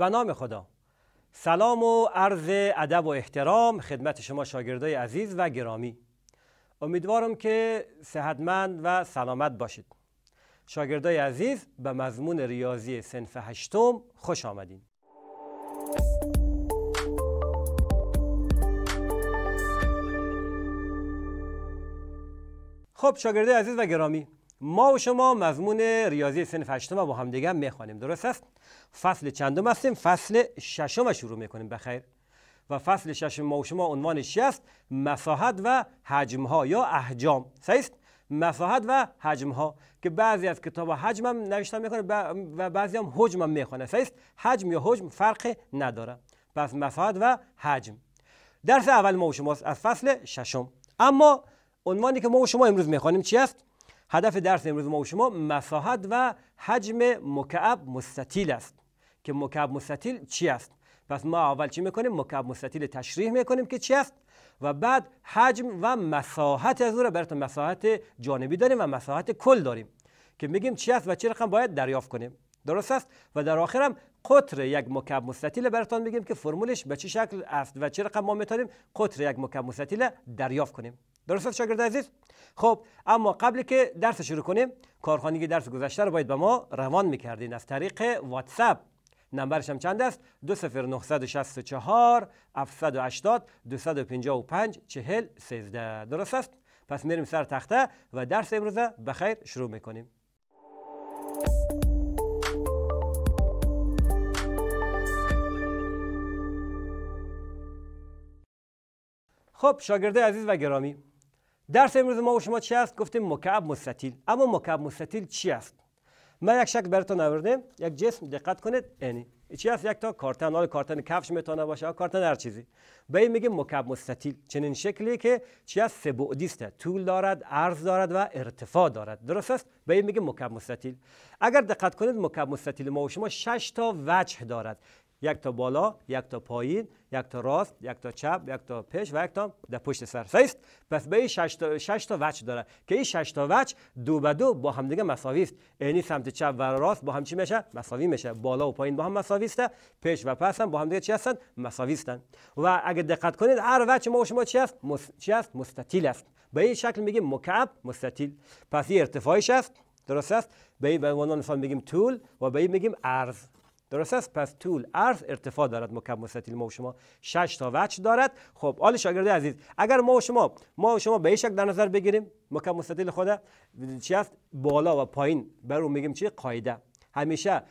به نام خدا سلام و عرض ادب و احترام خدمت شما شاگردای عزیز و گرامی امیدوارم که صحتمند و سلامت باشید شاگردای عزیز به مضمون ریاضی سنف هشتم خوش آمدین خب شاگردای عزیز و گرامی ما و شما مضمون ریاضی سن هشتم با هم دیگه میخوانیم درست است فصل چندم هستیم فصل ششم شروع میکنیم بخیر و فصل ششم ما و شما عنوانش است مساحت و حجم ها یا احجام سیست؟ مساحت و حجم ها که بعضی از کتاب حجم هم نوشته میکنه و بعضی هم حجم هم میخونه صحیح حجم یا حجم فرق نداره پس مساحت و حجم درس اول ما و شما از فصل ششم اما عنوانی که ما و شما امروز میخوانیم چی است هدف درس امروز ما و شما مساحت و حجم مکعب مستطیل است که مکعب مستطیل چی است پس ما اول چی میکنیم مکعب مستطیل تشریح میکنیم که چی است و بعد حجم و مساحت از او را براتون مساحت جانبی داریم و مساحت کل داریم که میگیم چی است و چه رقم باید دریافت کنیم درست است و در آخرم قطر یک مکعب مستطیل براتون میگیم که فرمولش به چه شکل است و چه رقم ما میتونیم قطر یک مکعب مستطیل دریافت کنیم درست شاگرد عزیز خب اما قبل که درس شروع کنیم کارخانگی درس گذشته رو باید به ما روان میکردین از طریق واتساپ نمبرش هم چند است 20964 780 255 40 13 درست است پس میریم سر تخته و درس امروزه بخیر شروع میکنیم خب شاگرده عزیز و گرامی درس امروز ما و شما چی است گفتیم مکعب مستطیل اما مکعب مستطیل چی است من یک شکل براتون نورده. یک جسم دقت کنید یعنی چی است یک تا کارتن حال کارتن کفش میتونه باشه کارتن هر چیزی به این میگیم مکعب مستطیل چنین شکلی که چی است سه بعدی است طول دارد عرض دارد و ارتفاع دارد درست است به این میگیم مکعب مستطیل اگر دقت کنید مکعب مستطیل ما و شما 6 تا وجه دارد یک تا بالا یک تا پایین یک تا راست یک تا چپ یک تا پیش و یک تا در پشت سر است پس به 6 تا 6 تا وجه داره که این 6 تا وچ دو به دو با هم دیگه مساوی است یعنی سمت چپ و راست با هم چی میشه مساوی میشه بالا و پایین با هم مساوی است پیش و پس هم با هم دیگه چی هستن مساوی هستند و اگه دقت کنید هر وچ ما و شما چی است مست... چی است مستطیل است به این شکل میگیم مکعب مستطیل پس ارتفاعش است درست است به این به عنوان مثال میگیم طول و به این میگیم عرض درست است پس طول عرض ارتفاع دارد مکعب مستطیل ما و شما شش تا وجه دارد خب آل شاگرد عزیز اگر ما و شما ما و شما به شکل در نظر بگیریم مکعب مستطیل خود چی است بالا و پایین بر میگیم چی قاعده همیشه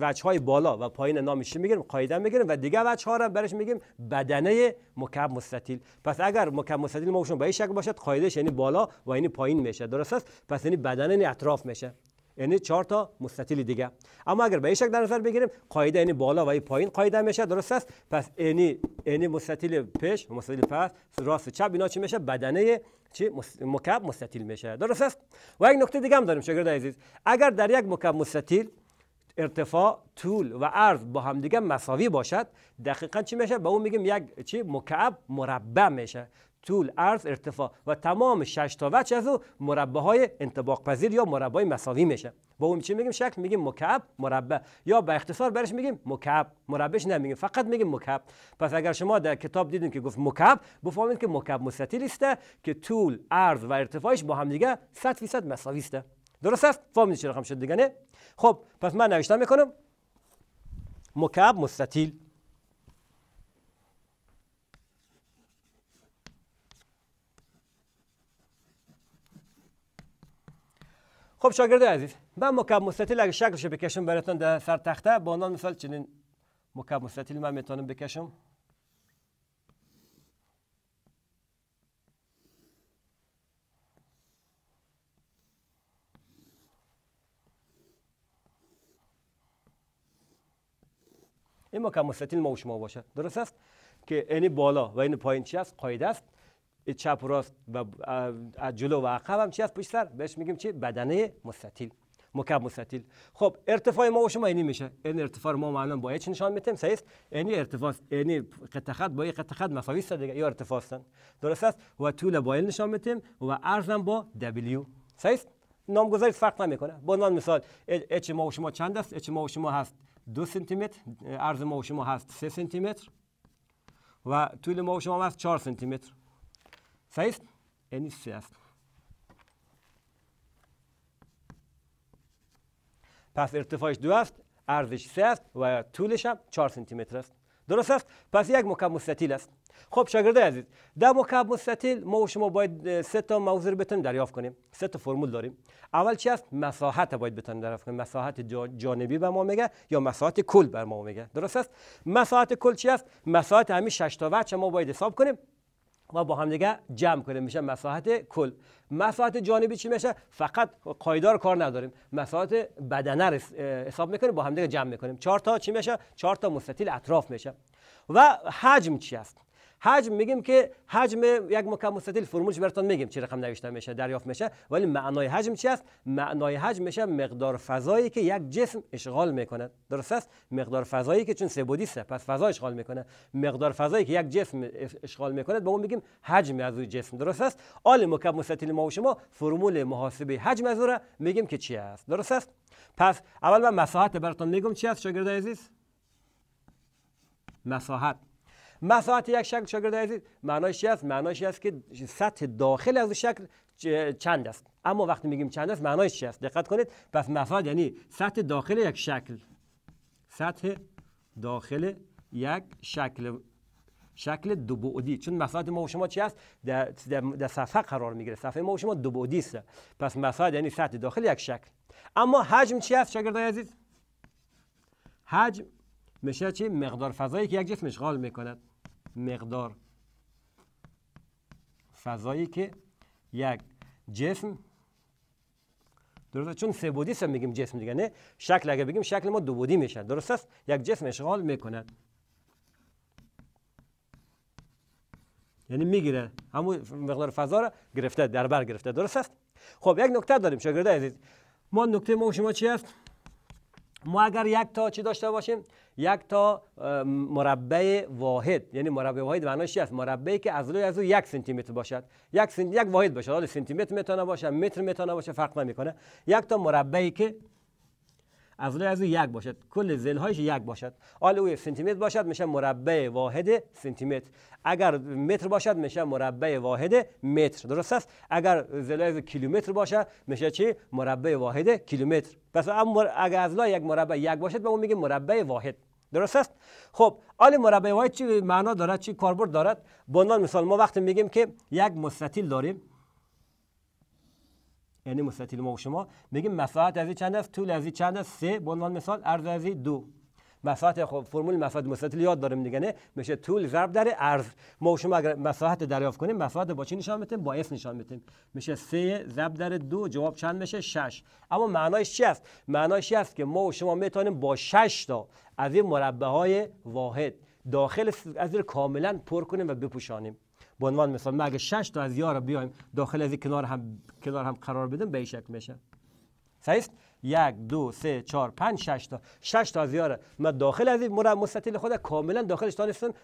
وجه های بالا و پایین نامش میگیریم قاعده میگیریم و دیگه وجه ها را برش میگیم بدنه مکعب مستطیل پس اگر مکعب مستطیل ما شما به این شکل باشد قاعدهش یعنی بالا و یعنی پایین میشه درست است پس یعنی بدنه اطراف میشه یعنی چهار تا مستطیل دیگه اما اگر به این شکل در نظر بگیریم قاعده یعنی بالا و پایین قاعده میشه درست است پس یعنی یعنی مستطیل پیش مستطیل پس راست چپ اینا چی میشه بدنه چی مکعب مستطیل میشه درست است و یک نکته دیگه هم داریم شاگرد عزیز اگر در یک مکعب مستطیل ارتفاع طول و عرض با همدیگه مساوی باشد دقیقا چی میشه به اون میگیم یک چی مکعب مربع میشه طول عرض ارتفاع و تمام شش تا وجه از او مربه های انطباق پذیر یا های مساوی میشه با اون چی میگیم شکل میگیم مکعب مربع یا به اختصار برش میگیم مکعب مربعش نمیگیم فقط میگیم مکعب پس اگر شما در کتاب دیدین که گفت مکعب بفهمید که مکعب مستطیل است که طول عرض و ارتفاعش با هم دیگه 100 مساوی است درست است فهمیدید چه رقم شد دیگه نه خب پس من نوشتم میکنم مکعب مستطیل خب شاگرد عزیز من مکعب مستطیل اگه شکلش بکشم براتون در سر تخته با عنوان مثال چنین مکعب مستطیل من میتونم بکشم این مکعب مستطیل ما و شما باشه درست است که اینی بالا و این پایین چی است قاعده است چپ و راست و از جلو و عقب هم چی از پشت سر بهش میگیم چی بدنه مستطیل مکعب مستطیل خب ارتفاع ما و شما اینی میشه این ارتفاع ما معلوم با چی نشان میتیم است یعنی ارتفاع یعنی قطعه خط با قطعه خط مساوی است دیگه یا ارتفاع هستن درست است و طول با نشان میتیم و عرض هم با W است نامگذاری فرق نمیکنه با عنوان مثال اچ ما و شما چند است اچ ما و شما هست دو سانتی متر عرض ما و شما هست 3 سانتی متر و طول ما و شما هست 4 سانتی متر 16, n is پس ارتفاعش دو است ارزش سه است و طولش هم 4 سانتی متر است درست است پس یک مکعب مستطیل است خب شاگردای عزیز در مکعب مستطیل ما و شما باید سه تا موضوع رو بتونیم دریافت کنیم سه تا فرمول داریم اول چی است مساحت باید بتونیم دریافت کنیم مساحت جانبی به ما میگه یا مساحت کل بر ما میگه درست است مساحت کل چی است مساحت همین 6 تا وجه ما باید حساب کنیم و با همدیگه جمع کنیم میشه مساحت کل مساحت جانبی چی میشه فقط قایدار کار نداریم مساحت بدنه رو حساب میکنیم با دیگه جمع میکنیم چهار تا چی میشه چهار تا مستطیل اطراف میشه و حجم چی است حجم میگیم که حجم یک مکعب مستطیل فرمولش براتون میگیم چه رقم نوشته میشه دریافت میشه ولی معنای حجم چی است معنای حجم میشه مقدار فضایی که یک جسم اشغال میکنه درست است مقدار فضایی که چون سه‌بعدی است پس فضا اشغال میکنه مقدار فضایی که یک جسم اشغال میکنه به اون میگیم حجم از اون جسم درست است آل مکعب مستطیل ما و شما فرمول محاسبه حجم از اون میگیم که چی است درست است پس اول من مساحت براتون میگم چی است شاگرد عزیز مساحت مساحت یک شکل شاگرد عزیز معناش است معناش است که سطح داخل از شکل چند است اما وقتی میگیم چند است معناش چی است دقت کنید پس مساحت یعنی سطح داخل یک شکل سطح داخل یک شکل شکل دو بعدی چون مساحت ما و شما چی است در, در, صفحه قرار میگیره صفحه ما و شما دو بعدی است پس مساحت یعنی سطح داخل یک شکل اما حجم چی است شاگردای عزیز حجم میشه مقدار فضایی که یک جسم اشغال میکند مقدار فضایی که یک جسم درسته چون سه بودی هم میگیم جسم دیگه نه شکل اگه بگیم شکل ما دو بودی میشه درست است یک جسم اشغال میکند یعنی میگیره همون مقدار فضا را گرفته در بر گرفته درست است خب یک نکته داریم شاگردای عزیز ما نکته ما شما چی است ما اگر یک تا چی داشته باشیم یک تا مربع واحد یعنی مربع واحد معناش چی است مربعی که از روی از او یک سانتی متر باشد یک یک واحد باشد حالا سانتی متر میتونه باشه متر میتونه باشه فرق نمیکنه یک تا مربعی که روی از یک باشد کل زل هایش یک باشد آل او سانتی متر باشد میشه مربع واحد سانتی اگر متر باشد میشه مربع واحد متر درست است اگر زل از کیلومتر باشد میشه چی مربع واحد کیلومتر پس اگر عضله یک مربع یک باشد به اون میگیم مربع واحد درست است خب آل مربع واحد چی معنا دارد چی کاربرد دارد به عنوان مثال ما وقتی میگیم که یک مستطیل داریم یعنی مستطیل ما شما میگیم مساحت از چند است طول از چند است سه به عنوان مثال عرض از دو مساحت خب فرمول مساحت مستطیل یاد داریم دیگه میشه طول ضرب در عرض ما شما اگر مساحت دریافت کنیم مساحت با چی نشان میدیم با اس نشان میدیم میشه سه ضرب در دو جواب چند میشه شش. اما معنایش چی است معنایش است که ما و شما میتونیم با شش تا از این مربع های واحد داخل از کاملا پر کنیم و بپوشانیم به عنوان مثال ما اگه 6 تا از یا بیایم داخل از کنار هم کنار هم قرار بدیم به این شکل میشه صحیح یک دو سه چهار پنج شش تا شش تا از یاره من داخل از این مستطیل خود کاملا داخلش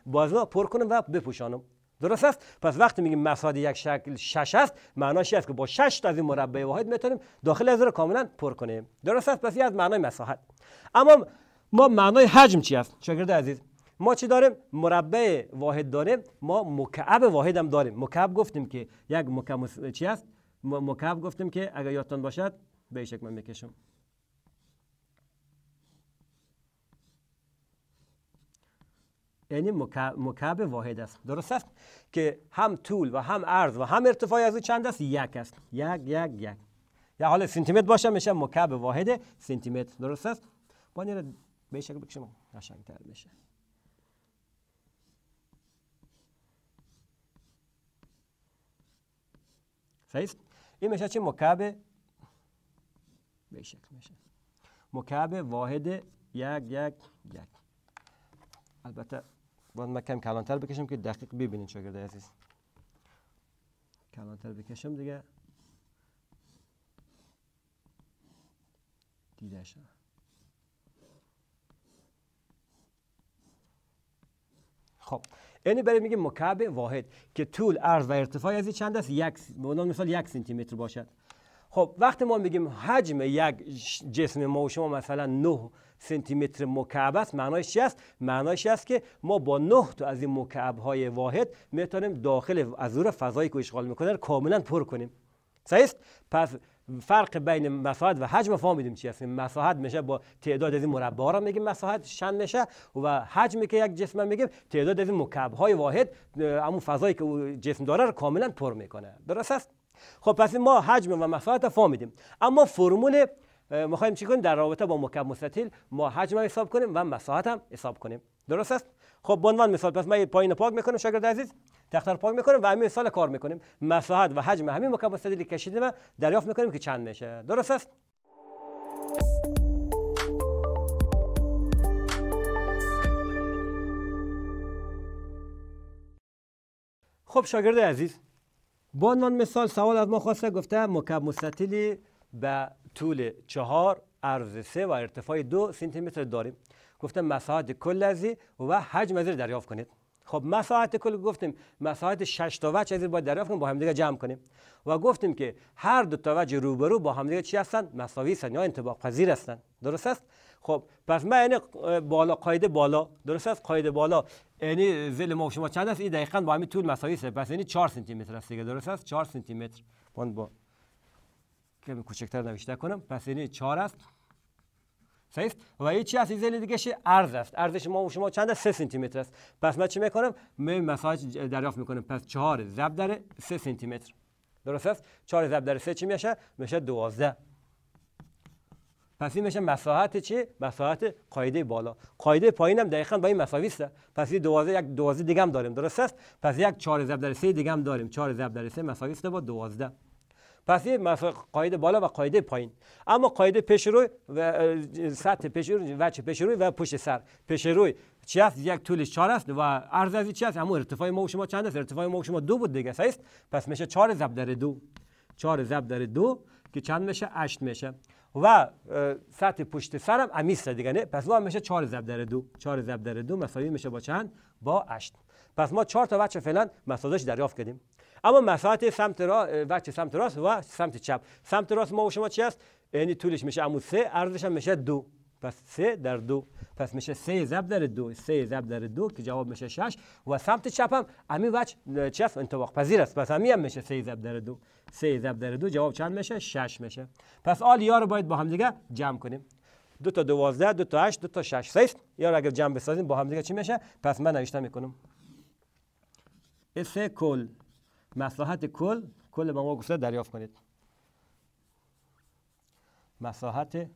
باز ما پر کنم و بپوشانم درست است پس وقتی میگیم مساحت یک شکل شش است معناش است که با شش تا از این مربع واحد میتونیم داخل از رو کاملا پر کنیم درست است پس از معنای مساحت اما ما معنای حجم چی است شاگرد عزیز ما چی داریم مربع واحد داریم ما مکعب واحد هم داریم مکعب گفتیم که یک مکعب چی است مکعب گفتیم که اگر یادتان باشد به من میکشم یعنی مکعب واحد است درست است که هم طول و هم عرض و هم ارتفاع از چند است یک است یک یک یک یا حالا سانتی متر باشه میشه مکعب واحد سانتی متر درست است بانی را به شکل بکشم میشه این میشه چی مکعب به مکعب واحد یک یک یک البته باید من کم کلانتر بکشم که دقیق ببینین شاگرده عزیز کلانتر بکشم دیگه دیده شد خب یعنی برای میگیم مکعب واحد که طول عرض و ارتفاع از چند است یک به مثال یک سانتی متر باشد خب وقتی ما میگیم حجم یک جسم ما و شما مثلا 9 سانتی متر مکعب است معنایش چی است معنایش است که ما با 9 تا از این مکعب های واحد میتونیم داخل از فضایی که اشغال میکنه کاملا پر کنیم است پس فرق بین مساحت و حجم فهمیدیم چی هست مساحت میشه با تعداد از این مربع را میگیم مساحت شن میشه و حجمی که یک جسم میگیم تعداد از این مکعب های واحد همون فضایی که جسم داره رو کاملا پر میکنه درست است خب پس ما حجم و مساحت فهمیدیم اما فرمول میخوایم چی کنیم در رابطه با مکعب مستطیل ما حجم حساب کنیم و مساحت هم حساب کنیم درست است خب به عنوان مثال پس من پایین پاک میکنم شاگرد عزیز تختر رو پاک میکنیم و همین مثال کار میکنیم مساحت و حجم همین مکعب مستدلی کشیده و دریافت میکنیم که چند میشه درست است خب شاگرد عزیز با عنوان مثال سوال از ما خواسته گفته مکعب مستطیلی به طول چهار عرض سه و ارتفاع دو سانتی متر داریم گفتم مساحت کل ازی و حجم ازی دریافت کنید خب مساحت کل گفتیم مساحت شش تا وجه ازی باید دریافت کنیم با همدیگه جمع کنیم و گفتیم که هر دو تا وجه روبرو با همدیگه چی هستند مساوی هستن یا انطباق پذیر هستند درست است خب پس من یعنی بالا قاعده بالا درست است قاعده بالا یعنی زل ما شما چند است این دقیقاً با همین طول مساوی است پس یعنی 4 سانتی متر است دیگه درست است 4 سانتی متر با کمی کوچکتر نوشته کنم پس یعنی 4 است صحیح و یه چی از زل دیگه ارز است ارزش ما شما چند است 3 سانتی متر است پس من چی میکنم می مساج دریافت میکنم پس 4 ضرب در 3 سانتی متر درست است 4 ضرب در 3 چی میشه میشه 12 پس این میشه مساحت چی مساحت قاعده بالا قاعده پایین هم دقیقاً با این مساوی است پس این 12 یک 12 دیگه هم داریم درست است پس یک 4 ضرب در 3 دیگه هم داریم 4 ضرب در 3 مساوی است با 12 پس یه قاعده بالا و قاعده پایین اما قاعده پیش روی و سطح پیش روی وچه پیش روی و پشت سر پیش روی چی هست یک طولش 4 است و عرض از چی هست اما ارتفاع ما و شما چند است ارتفاع ما و شما دو بود دیگه است پس میشه 4 ضرب در دو 4 ضرب در دو که چند میشه 8 میشه و سطح پشت سرم امیست دیگه نه پس ما میشه 4 ضرب در 2 4 ضرب در 2 مساوی میشه با چند با 8 پس ما 4 تا بچه فعلا مسادش دریافت کردیم اما مساحت سمت سمت راست و سمت چپ سمت راست ما و شما چی است یعنی طولش میشه عمود 3 عرضش هم میشه 2 پس 3 در 2 پس میشه 3 ضرب در 2 3 ضرب در 2 که جواب میشه 6 و سمت چپ هم همین بچ چی است پذیر است پس همین هم میشه 3 ضرب در 2 3 ضرب در 2 جواب چند میشه 6 میشه پس آل یا رو باید با هم دیگه جمع کنیم دو تا 12، دو تا 8، دو تا 6، سیست یا اگر جمع بسازیم با هم دیگه چی میشه؟ پس من نوشتم میکنم اسه کل مساحت کل کل به ما گفته دریافت کنید مساحت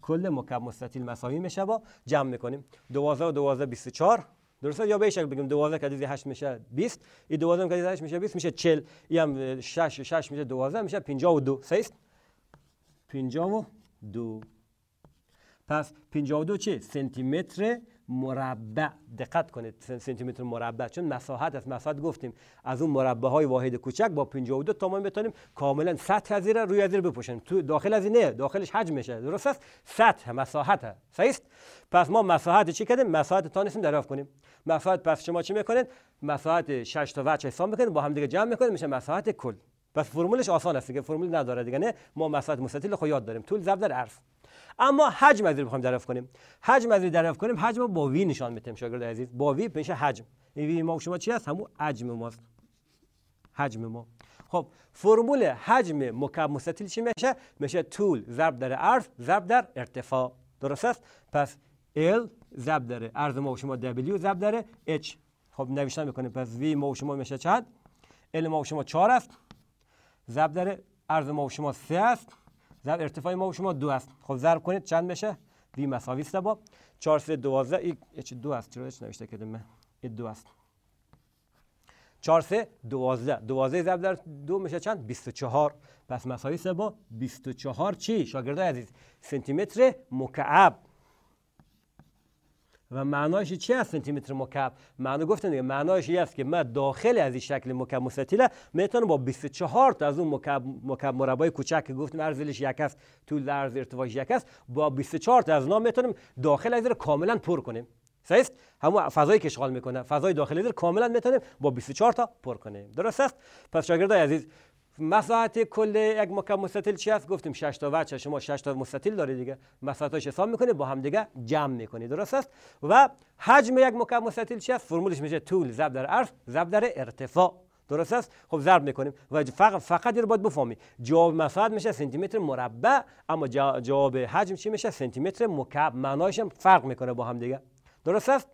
کل مکعب مستطیل مساوی میشه با جمع میکنیم 12 و 12 24 درسته یا به شکل بگیم 12 که 8 میشه 20 این 12 که 8 میشه 20 میشه 40 این هم 6 6 میشه 12 میشه 52 سه است 52 پس 52 چه سانتی متر مربع دقت کنید سانتی متر مربع چون مساحت از مساحت گفتیم از اون مربع های واحد کوچک با 52 تا ما بتونیم کاملا سطح از روی از زیر بپوشیم تو داخل از نه داخلش حجم میشه درست است سطح مساحت صحیح است پس ما مساحت چی کردیم مساحت تانسیم دریافت کنیم مساحت پس شما چی میکنید مساحت 6 تا وجه حساب میکنید با هم دیگه جمع میکنید میشه مساحت کل پس فرمولش آسان است دیگه فرمول نداره دیگه نه ما مساحت مستطیل خو یاد داریم طول ضرب در عرض اما حجم از رو هم درف کنیم حجم از رو درف کنیم حجم با وی نشان میتیم شاگرد عزیز با وی میشه حجم وی ما شما چی هست همون حجم ماست حجم ما خب فرمول حجم مکعب مستطیل چی میشه میشه طول ضرب در عرض ضرب در ارتفاع درست است پس L ضرب داره عرض ما و شما W ضرب داره H خب نوشتن میکنیم پس V ما و شما میشه چند L ما شما 4 است ضرب داره عرض ما و شما 3 است ضرب ارتفاع ما و شما دو است خب ضرب کنید چند میشه وی مساوی است با 4 3 12 h 2 است چرا نوشته کرده من h 2 است 4 3 12 12 ضرب در 2 میشه چند 24 پس مساوی است با 24 چی شاگردای عزیز سانتی متر مکعب و معنایش چی است سانتی متر مکعب معنا گفتن دیگه معنایش این است که ما داخل از این شکل مکعب مستطیله میتونم با 24 تا از اون مکعب مکعب مربعی کوچک که گفتیم عرضش یک است طول عرض ارتفاعش یک است با 24 تا از اونها میتونیم داخل از رو کاملا پر کنیم صحیح است همون فضایی که اشغال میکنه فضای داخلی در کاملا میتونیم با 24 تا پر کنیم درست است پس شاگردای عزیز مساحت کل یک مکعب مستطیل چی است گفتیم 6 تا وجه شما 6 تا مستطیل داره دیگه مساحتاش حساب میکنه با هم دیگه جمع میکنید درست است و حجم یک مکعب مستطیل چی است فرمولش میشه طول ضرب در عرض ضرب در ارتفاع درست است خب ضرب میکنیم و فقط فقط رو باید بفهمی جواب مساحت میشه سانتی متر مربع اما جواب حجم چی میشه سانتی متر مکعب معنایش هم فرق میکنه با هم دیگه درست است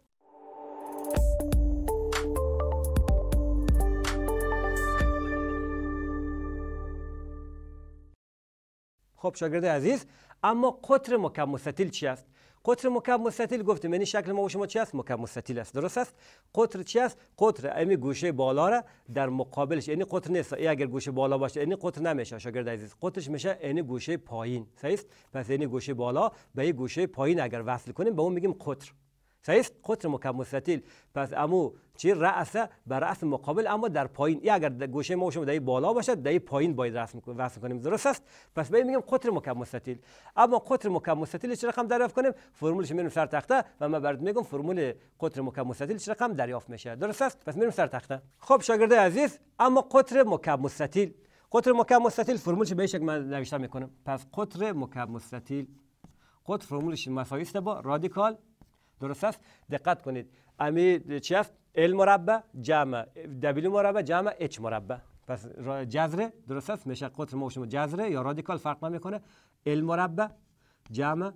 خب شاگرد عزیز اما قطر مکم مستطیل چی است قطر مکعب مستطیل گفتیم یعنی شکل ما و شما چی است مکعب مستطیل است درست است قطر چی است قطر امی گوشه بالا را در مقابلش یعنی قطر نیست ای اگر گوشه بالا باشه یعنی قطر نمیشه شاگرد عزیز قطرش میشه یعنی گوشه پایین صحیح است پس یعنی گوشه بالا به گوشه پایین اگر وصل کنیم به اون میگیم قطر سایست قطر مستطیل پس امو چی رأس بر رأس مقابل اما در پایین یا اگر گوشه ما شما بالا باشد در پایین باید رسم کنیم درست است پس باید میگیم قطر مکعب مستطیل اما قطر مکعب مستطیل چه رقم دریافت کنیم فرمولش میریم سر تخته و ما برد میگم فرمول قطر مکعب مستطیل چه رقم دریافت میشه درست است پس میریم سر تخته خب شاگرد عزیز اما قطر مکعب مستطیل قطر مکعب مستطیل فرمولش به شکل من نوشتم میکنم پس قطر مکعب مستطیل قطر فرمولش مساوی با رادیکال درست است دقت کنید امی چی است؟ ال مربع جمع دبلیو مربع جمع اچ مربع پس جذر درست است میشه قطر موشم جذر یا رادیکال فرق نمیکنه ال مربع جمع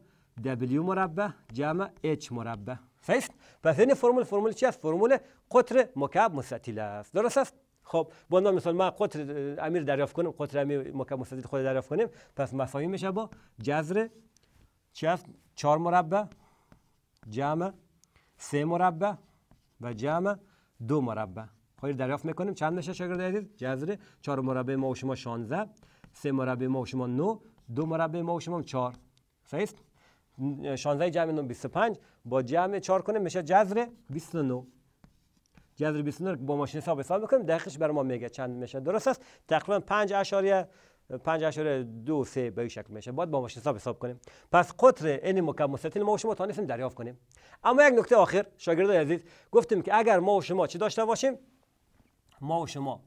دبلیو مربع جمع اچ مربع صحیح پس این فرمول فرمول چی است فرمول قطر مکعب مستطیل است درست است خب با نام مثال ما قطر امیر دریافت کنیم قطر امیر مکعب مستطیل خود دریافت کنیم پس مساوی میشه با جذر چی 4 مربع جمع سه مربع و جمع دو مربع پای خب، دریافت میکنیم چند میشه شاگرد عزیز جذر 4 مربع ما و شما 16 3 مربع ما و شما 9 دو مربع ما و شما 4 صحیح 16 جمع 9 25 با جمع 4 کنیم میشه جذر 29 جذر 29 با ماشین حساب حساب میکنیم دقیقش برای ما میگه چند میشه درست است تقریبا 5 اشاریه 5 اشاره دو سه به این شکل میشه باید با ماشین حساب حساب کنیم پس قطر این مکعب مستطیل ما و شما تانستیم دریافت کنیم اما یک نکته آخر شاگرد عزیز گفتیم که اگر ما و شما چی داشته باشیم ما و شما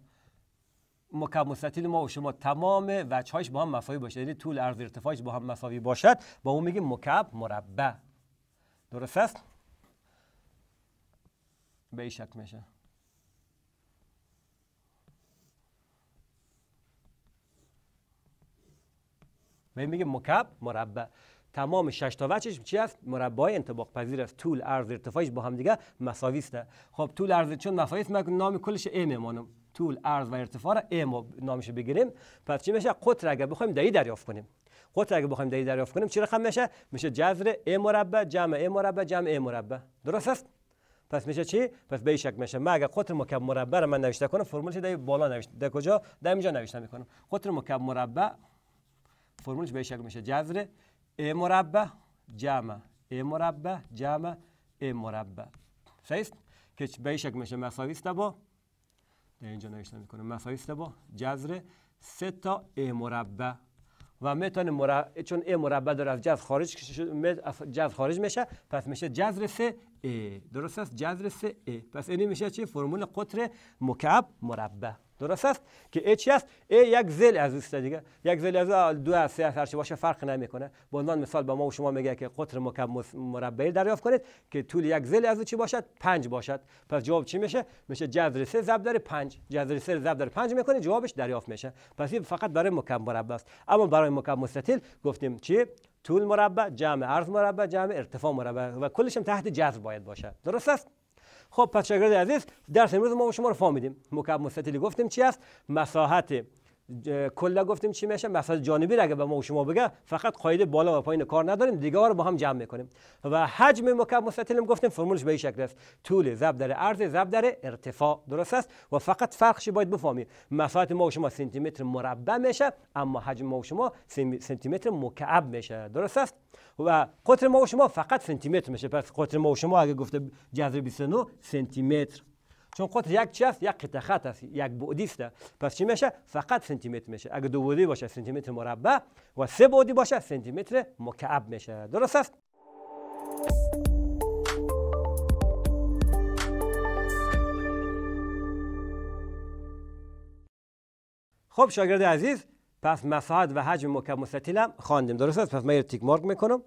مکعب مستطیل ما و شما تمام وچهایش با هم مساوی باشه یعنی طول عرض ارتفاعش با هم مساوی باشد با اون میگیم مکب مربع درست است به این شکل میشه و میگه مکعب مربع تمام شش تا وجهش چی است مربعای انطباق پذیر است طول عرض ارتفاعش با هم دیگه مساوی است خب طول عرض چون مساوی است نام کلش ام مانم طول عرض و ارتفاع را ام نامش بگیریم پس چی میشه قطر اگر بخوایم دهی دریافت کنیم قطر اگر بخوایم دهی دریافت کنیم چی رقم میشه میشه جذر ام مربع جمع ام مربع جمع ام مربع درست است پس میشه چی پس به شک میشه ما اگر قطر مکعب مربع را من نوشته کنم فرمولش دایی بالا نوشته در کجا در اینجا نوشته میکنم قطر مکعب مربع فرمولش به شکل میشه جذر ا مربع جمع ا مربع جمع ا مربع صحیح که به شکل میشه مساوی است با در اینجا نوشته میکنه مساوی است با جذر سه تا ا مربع و میتونه مربع چون ا مربع داره از جذر خارج جذر خارج میشه پس میشه جذر سه ا درست است جذر سه ا پس این میشه چی فرمول قطر مکعب مربع درست است که ا چی است ا یک زل از است دیگه یک زل از دو از سه هر چی باشه فرق نمیکنه به عنوان مثال با ما و شما میگه که قطر مکعب مربع دریافت کنید که طول یک زل از چی باشد 5 باشد پس جواب چی میشه میشه جذر 3 ضرب در 5 جذر 3 ضرب در 5 میکنه جوابش دریافت میشه پس این فقط برای مکعب مربع است اما برای مکعب مستطیل گفتیم چی طول مربع جمع عرض مربع جمع ارتفاع مربع و کلش هم تحت جذر باید باشد درست است خب پس شاگرد عزیز درس امروز ما شما رو فهمیدیم مکعب مستطیلی گفتیم چی است مساحت کلا گفتیم چی میشه مثلا جانبی را به ما و شما بگه فقط قاعده بالا و پایین کار نداریم دیگه رو با هم جمع میکنیم و حجم مکعب مستطیل هم گفتیم فرمولش به این شکل است طول ضرب در عرض ضرب در ارتفاع درست است و فقط فرقش باید بفهمیم مساحت ما و شما سانتی متر مربع میشه اما حجم ما و شما سانتی متر مکعب میشه درست است و قطر ما و شما فقط سانتی متر میشه پس قطر ما و شما اگه گفته جذر 29 سانتی متر چون قطر یک چی یک قطع خط است یک بعدی است پس چی میشه فقط سانتی متر میشه اگر دو بعدی باشه سانتی متر مربع و سه بعدی باشه سانتی متر مکعب میشه درست است خب شاگرد عزیز پس مساحت و حجم مکعب مستطیل هم خواندیم درست است پس من تیک مارک میکنم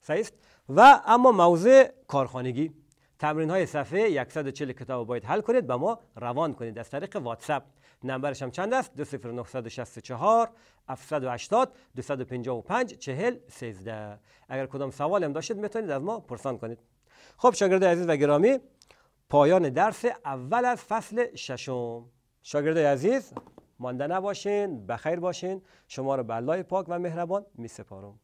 صحیح و اما موضوع کارخانگی تمرین های صفحه 140 کتاب رو باید حل کنید به ما روان کنید از طریق واتساپ نمبرش هم چند است 20964 780 255 40 13 اگر کدام سوال هم داشتید میتونید از ما پرسان کنید خب شاگرد عزیز و گرامی پایان درس اول از فصل ششم شاگرد عزیز مانده نباشین بخیر باشین شما رو به الله پاک و مهربان می سپارم